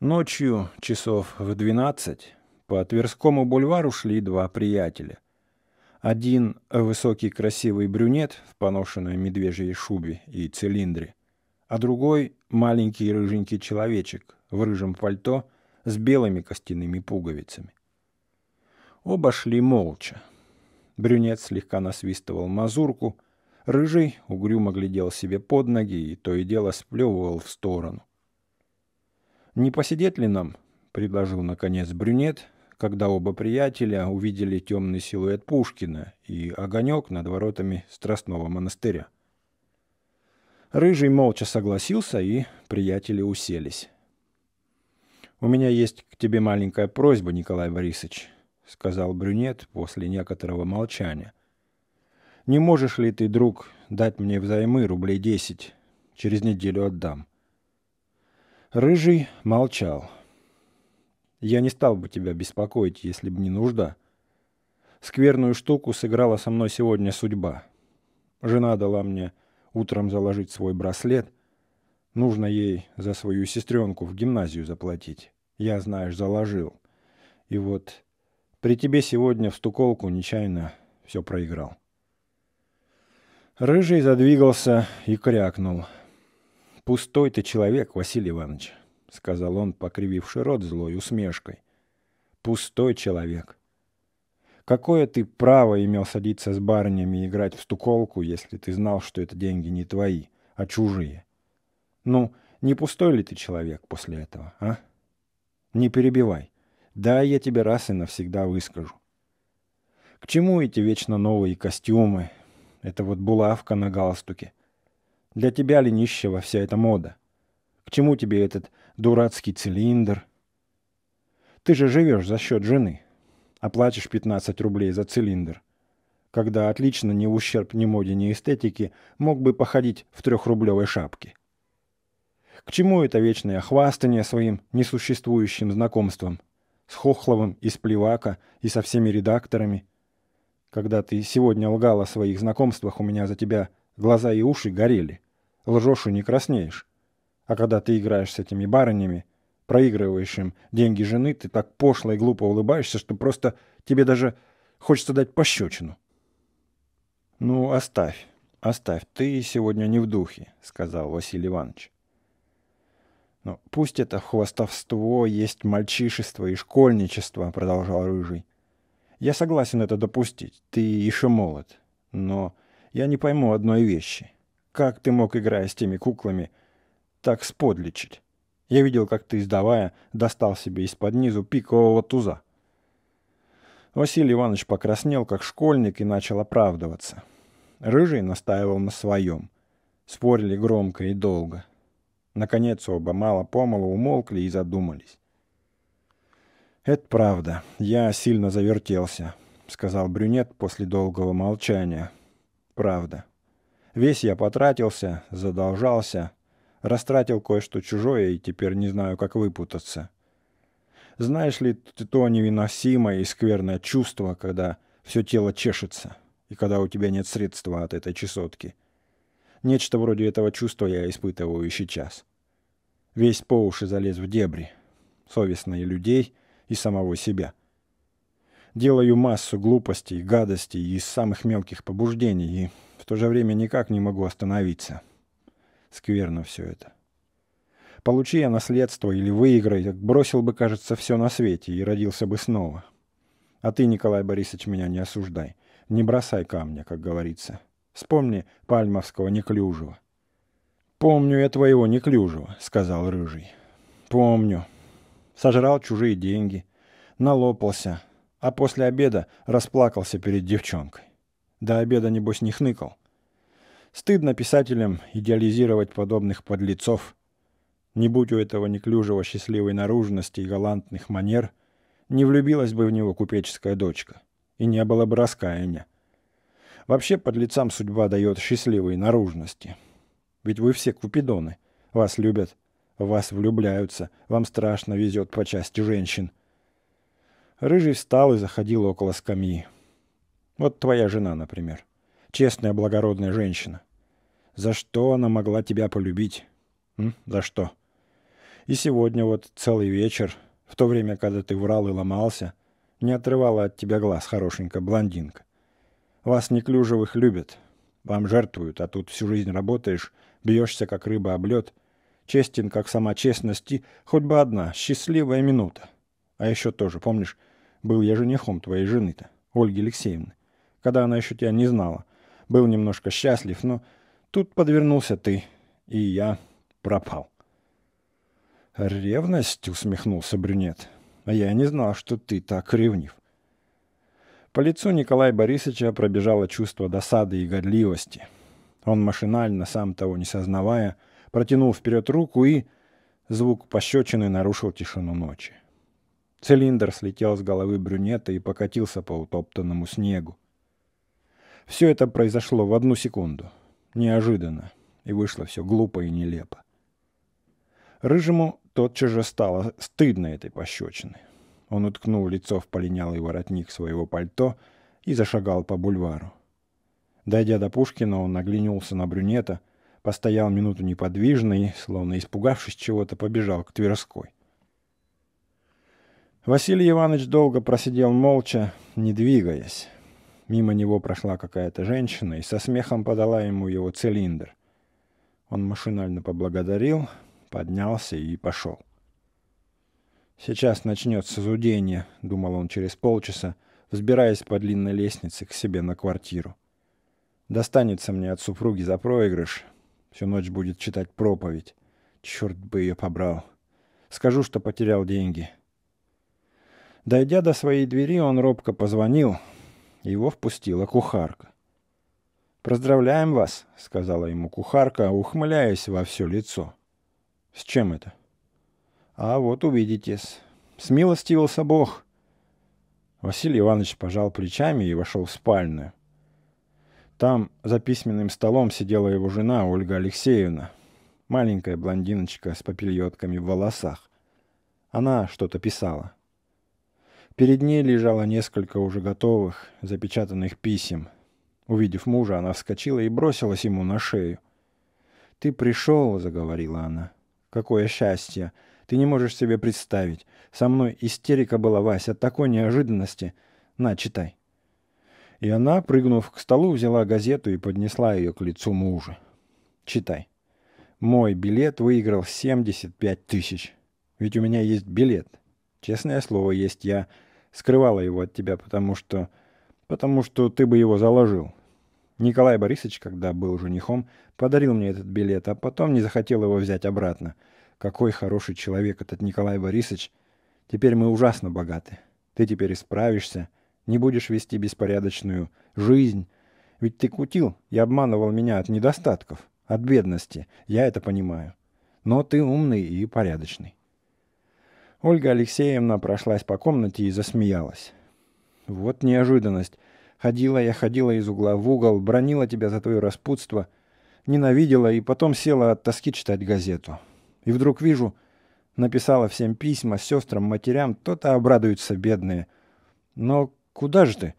Ночью, часов в двенадцать, по Тверскому бульвару шли два приятеля. Один – высокий красивый брюнет в поношенной медвежьей шубе и цилиндре, а другой – маленький рыженький человечек в рыжем пальто с белыми костяными пуговицами. Оба шли молча. Брюнет слегка насвистывал мазурку, рыжий угрюмо глядел себе под ноги и то и дело сплевывал в сторону – «Не посидеть ли нам?» — предложил, наконец, брюнет, когда оба приятеля увидели темный силуэт Пушкина и огонек над воротами Страстного монастыря. Рыжий молча согласился, и приятели уселись. «У меня есть к тебе маленькая просьба, Николай Борисович», — сказал брюнет после некоторого молчания. «Не можешь ли ты, друг, дать мне взаймы рублей десять? Через неделю отдам. Рыжий молчал. «Я не стал бы тебя беспокоить, если бы не нужда. Скверную штуку сыграла со мной сегодня судьба. Жена дала мне утром заложить свой браслет. Нужно ей за свою сестренку в гимназию заплатить. Я, знаешь, заложил. И вот при тебе сегодня в стуколку нечаянно все проиграл». Рыжий задвигался и крякнул – «Пустой ты человек, Василий Иванович», — сказал он, покрививший рот злой усмешкой. «Пустой человек. Какое ты право имел садиться с барнями и играть в стуколку, если ты знал, что это деньги не твои, а чужие? Ну, не пустой ли ты человек после этого, а? Не перебивай. Да, я тебе раз и навсегда выскажу. К чему эти вечно новые костюмы? Это вот булавка на галстуке — для тебя, ли нищего вся эта мода? К чему тебе этот дурацкий цилиндр? Ты же живешь за счет жены. Оплатишь а 15 рублей за цилиндр. Когда отлично, ни в ущерб ни моде, ни эстетике, мог бы походить в трехрублевой шапке. К чему это вечное хвастание своим несуществующим знакомством? С Хохловым и с Плевака, и со всеми редакторами – когда ты сегодня лгал о своих знакомствах, у меня за тебя глаза и уши горели лжешь и не краснеешь. А когда ты играешь с этими барынями, проигрывающим деньги жены, ты так пошло и глупо улыбаешься, что просто тебе даже хочется дать пощечину. «Ну, оставь, оставь, ты сегодня не в духе», — сказал Василий Иванович. «Но «Ну, пусть это хвостовство есть мальчишество и школьничество», — продолжал Рыжий. «Я согласен это допустить, ты еще молод, но я не пойму одной вещи. Как ты мог, играя с теми куклами, так сподличить? Я видел, как ты, издавая, достал себе из-под низу пикового туза. Василий Иванович покраснел, как школьник, и начал оправдываться. Рыжий настаивал на своем. Спорили громко и долго. Наконец оба мало-помалу умолкли и задумались. «Это правда. Я сильно завертелся», — сказал брюнет после долгого молчания. «Правда. Весь я потратился, задолжался, растратил кое-что чужое и теперь не знаю, как выпутаться. Знаешь ли ты то невыносимое и скверное чувство, когда все тело чешется, и когда у тебя нет средства от этой чесотки? Нечто вроде этого чувства я испытываю и сейчас. Весь по уши залез в дебри, совестно и людей, и самого себя. Делаю массу глупостей, гадостей и самых мелких побуждений, и в то же время никак не могу остановиться. Скверно все это. Получи я наследство или выиграй, бросил бы, кажется, все на свете и родился бы снова. А ты, Николай Борисович, меня не осуждай. Не бросай камня, как говорится. Вспомни пальмовского неклюжего. «Помню я твоего неклюжего», — сказал Рыжий. «Помню. Сожрал чужие деньги, налопался, а после обеда расплакался перед девчонкой. До обеда, небось, не хныкал. Стыдно писателям идеализировать подобных подлецов. Не будь у этого неклюжего счастливой наружности и галантных манер, не влюбилась бы в него купеческая дочка. И не было бы раскаяния. Вообще подлецам судьба дает счастливые наружности. Ведь вы все купидоны. Вас любят, вас влюбляются, вам страшно везет по части женщин. Рыжий встал и заходил около скамьи. Вот твоя жена, например. Честная, благородная женщина. За что она могла тебя полюбить? М? За что? И сегодня вот целый вечер, в то время, когда ты врал и ломался, не отрывала от тебя глаз хорошенькая блондинка. Вас не клюжевых любят, вам жертвуют, а тут всю жизнь работаешь, бьешься, как рыба об лед. Честен, как сама честность, и хоть бы одна, счастливая минута. А еще тоже, помнишь, был я женихом твоей жены-то, Ольги Алексеевны когда она еще тебя не знала. Был немножко счастлив, но тут подвернулся ты, и я пропал. «Ревность?» — усмехнулся брюнет. «А я не знал, что ты так ревнив». По лицу Николая Борисовича пробежало чувство досады и годливости. Он машинально, сам того не сознавая, протянул вперед руку и... Звук пощечины нарушил тишину ночи. Цилиндр слетел с головы брюнета и покатился по утоптанному снегу. Все это произошло в одну секунду. Неожиданно. И вышло все глупо и нелепо. Рыжему тотчас же стало стыдно этой пощечины. Он уткнул лицо в полинялый воротник своего пальто и зашагал по бульвару. Дойдя до Пушкина, он наглянулся на брюнета, постоял минуту неподвижно и, словно испугавшись чего-то, побежал к Тверской. Василий Иванович долго просидел молча, не двигаясь. Мимо него прошла какая-то женщина и со смехом подала ему его цилиндр. Он машинально поблагодарил, поднялся и пошел. «Сейчас начнется зудение», — думал он через полчаса, взбираясь по длинной лестнице к себе на квартиру. «Достанется мне от супруги за проигрыш. Всю ночь будет читать проповедь. Черт бы ее побрал. Скажу, что потерял деньги». Дойдя до своей двери, он робко позвонил — его впустила кухарка. «Поздравляем вас», — сказала ему кухарка, ухмыляясь во все лицо. «С чем это?» «А вот увидитесь. Смилостивился Бог». Василий Иванович пожал плечами и вошел в спальню. Там за письменным столом сидела его жена Ольга Алексеевна, маленькая блондиночка с попельотками в волосах. Она что-то писала. Перед ней лежало несколько уже готовых, запечатанных писем. Увидев мужа, она вскочила и бросилась ему на шею. «Ты пришел», — заговорила она. «Какое счастье! Ты не можешь себе представить. Со мной истерика была, Вася, от такой неожиданности. На, читай». И она, прыгнув к столу, взяла газету и поднесла ее к лицу мужа. «Читай. Мой билет выиграл 75 тысяч. Ведь у меня есть билет. Честное слово, есть я скрывала его от тебя, потому что... потому что ты бы его заложил. Николай Борисович, когда был женихом, подарил мне этот билет, а потом не захотел его взять обратно. Какой хороший человек этот Николай Борисович. Теперь мы ужасно богаты. Ты теперь исправишься, не будешь вести беспорядочную жизнь. Ведь ты кутил и обманывал меня от недостатков, от бедности. Я это понимаю. Но ты умный и порядочный. Ольга Алексеевна прошлась по комнате и засмеялась. «Вот неожиданность. Ходила я, ходила из угла в угол, бронила тебя за твое распутство, ненавидела и потом села от тоски читать газету. И вдруг вижу, написала всем письма, сестрам, матерям, кто то обрадуется бедные. Но куда же ты?»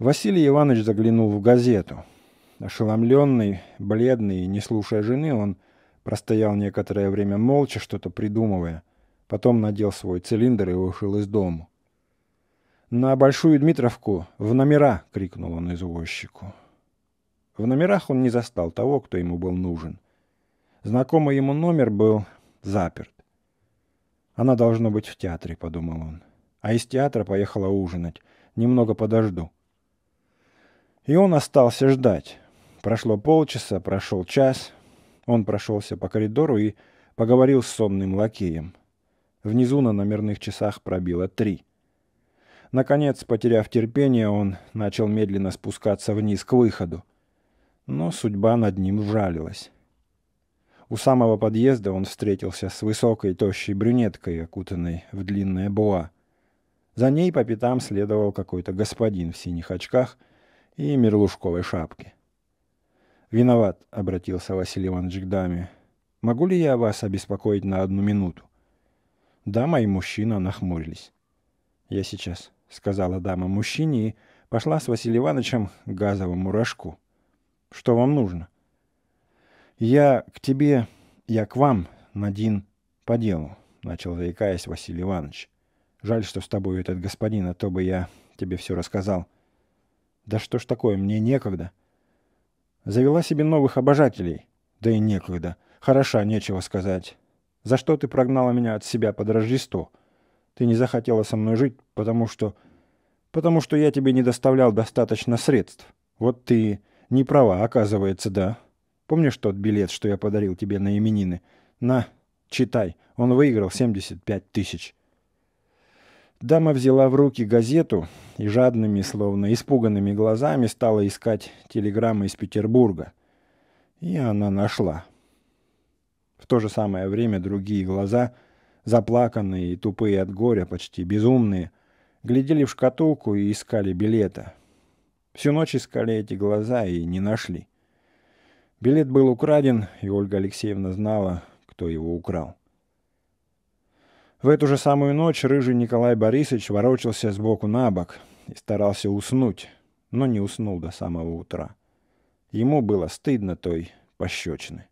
Василий Иванович заглянул в газету. Ошеломленный, бледный, не слушая жены, он простоял некоторое время молча, что-то придумывая. Потом надел свой цилиндр и вышел из дома. «На Большую Дмитровку! В номера!» — крикнул он извозчику. В номерах он не застал того, кто ему был нужен. Знакомый ему номер был заперт. «Она должна быть в театре», — подумал он. «А из театра поехала ужинать. Немного подожду». И он остался ждать. Прошло полчаса, прошел час. Он прошелся по коридору и поговорил с сонным лакеем. Внизу на номерных часах пробило три. Наконец, потеряв терпение, он начал медленно спускаться вниз к выходу. Но судьба над ним вжалилась. У самого подъезда он встретился с высокой тощей брюнеткой, окутанной в длинное буа. За ней по пятам следовал какой-то господин в синих очках и мерлушковой шапке. «Виноват», — обратился Василий Иванович к даме. «Могу ли я вас обеспокоить на одну минуту?» Дама и мужчина нахмурились. «Я сейчас», — сказала дама мужчине и пошла с Василием Ивановичем к газовому рожку. «Что вам нужно?» «Я к тебе, я к вам, Надин, по делу», — начал заикаясь Василий Иванович. «Жаль, что с тобой этот господин, а то бы я тебе все рассказал». «Да что ж такое, мне некогда». Завела себе новых обожателей. Да и некогда. Хороша, нечего сказать. За что ты прогнала меня от себя под Рождество? Ты не захотела со мной жить, потому что... Потому что я тебе не доставлял достаточно средств. Вот ты не права, оказывается, да. Помнишь тот билет, что я подарил тебе на именины? На, читай. Он выиграл 75 тысяч. Дама взяла в руки газету и жадными, словно испуганными глазами стала искать телеграммы из Петербурга. И она нашла. В то же самое время другие глаза, заплаканные и тупые от горя, почти безумные, глядели в шкатулку и искали билета. Всю ночь искали эти глаза и не нашли. Билет был украден, и Ольга Алексеевна знала, кто его украл. В эту же самую ночь рыжий Николай Борисович ворочался сбоку на бок и старался уснуть, но не уснул до самого утра. Ему было стыдно той пощечины.